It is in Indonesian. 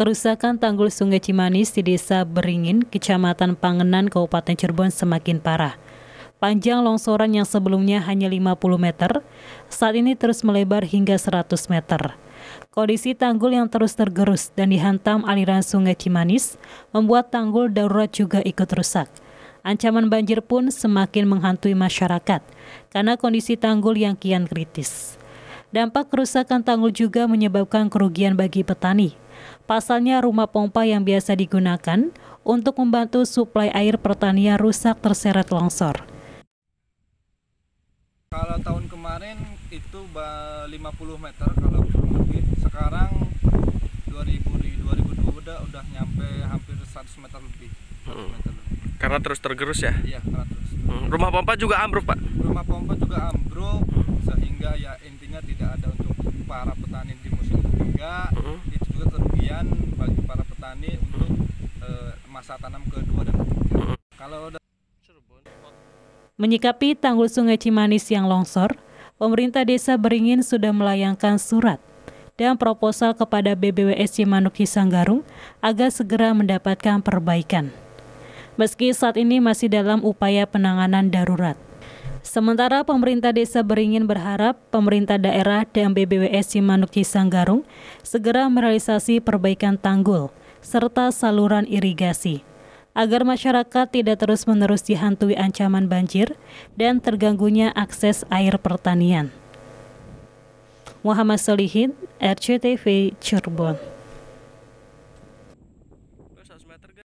Kerusakan tanggul Sungai Cimanis di Desa Beringin, Kecamatan Pangenan, Kabupaten Cirebon semakin parah. Panjang longsoran yang sebelumnya hanya 50 meter, saat ini terus melebar hingga 100 meter. Kondisi tanggul yang terus tergerus dan dihantam aliran Sungai Cimanis membuat tanggul darurat juga ikut rusak. Ancaman banjir pun semakin menghantui masyarakat karena kondisi tanggul yang kian kritis. Dampak kerusakan tanggul juga menyebabkan kerugian bagi petani Pasalnya rumah pompa yang biasa digunakan untuk membantu suplai air pertanian rusak terseret longsor. Kalau tahun kemarin itu 50 meter kalau lebih. Sekarang 2000 di 2002 udah, udah nyampe hampir 100 meter lebih. Hmm. Meter lebih. Karena terus tergerus ya? Iya, karena terus. Hmm. Rumah pompa juga ambruk, Pak. Rumah pompa juga ambruk mm. sehingga ya intinya tidak ada untuk para petani di musim ketiga. Hmm juga kerugian bagi para petani untuk e, masa tanam kedua dan ketiga. Kalau Menyikapi tanggul Sungai Cimanis yang longsor, pemerintah desa Beringin sudah melayangkan surat dan proposal kepada BBWS Cimanuk Hisanggarung agar segera mendapatkan perbaikan. Meski saat ini masih dalam upaya penanganan darurat, Sementara pemerintah desa Beringin berharap pemerintah daerah dan BBWS Cimanuk Cisanggarung segera merealisasi perbaikan tanggul serta saluran irigasi agar masyarakat tidak terus-menerus dihantui ancaman banjir dan terganggunya akses air pertanian. Muhammad Solihin, RCTV Cirebon.